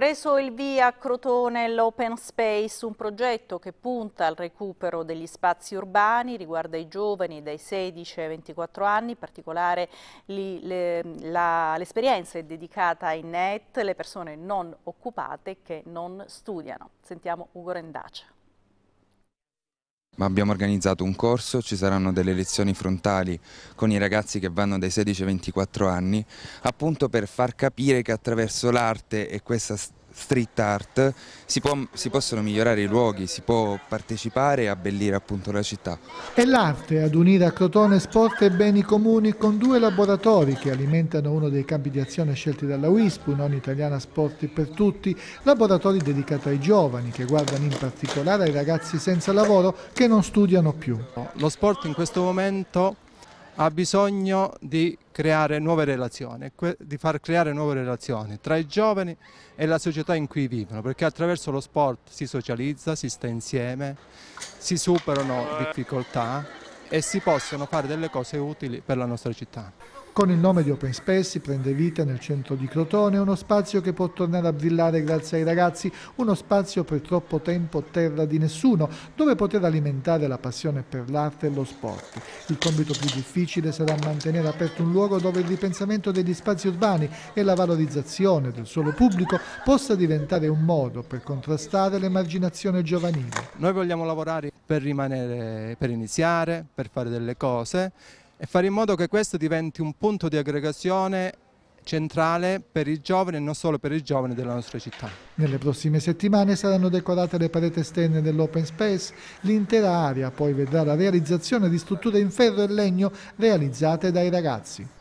preso il via a Crotone l'Open Space, un progetto che punta al recupero degli spazi urbani, riguarda i giovani dai 16 ai 24 anni, in particolare l'esperienza è dedicata ai NET, le persone non occupate che non studiano. Sentiamo Ugo Rendace ma abbiamo organizzato un corso, ci saranno delle lezioni frontali con i ragazzi che vanno dai 16 ai 24 anni, appunto per far capire che attraverso l'arte e questa street art, si, può, si, possono migliorare i luoghi, si può partecipare e abbellire appunto la città. È l'arte ad unire a Crotone sport e beni comuni con due laboratori che alimentano uno dei campi di azione scelti dalla WISP, Unione Italiana Sport per Tutti, laboratori dedicati ai giovani che guardano in particolare ai ragazzi senza lavoro che non studiano più. Lo sport in questo momento ha bisogno di creare nuove relazioni, di far creare nuove relazioni tra i giovani e la società in cui vivono, perché attraverso lo sport si socializza, si sta insieme, si superano difficoltà e si possono fare delle cose utili per la nostra città. Con il nome di Open Space si prende vita nel centro di Crotone uno spazio che può tornare a brillare grazie ai ragazzi, uno spazio per troppo tempo terra di nessuno, dove poter alimentare la passione per l'arte e lo sport. Il compito più difficile sarà mantenere aperto un luogo dove il ripensamento degli spazi urbani e la valorizzazione del suolo pubblico possa diventare un modo per contrastare l'emarginazione giovanile. Noi vogliamo lavorare per rimanere, per iniziare, per fare delle cose e fare in modo che questo diventi un punto di aggregazione centrale per i giovani e non solo per i giovani della nostra città. Nelle prossime settimane saranno decorate le pareti esterne dell'open space, l'intera area poi vedrà la realizzazione di strutture in ferro e legno realizzate dai ragazzi.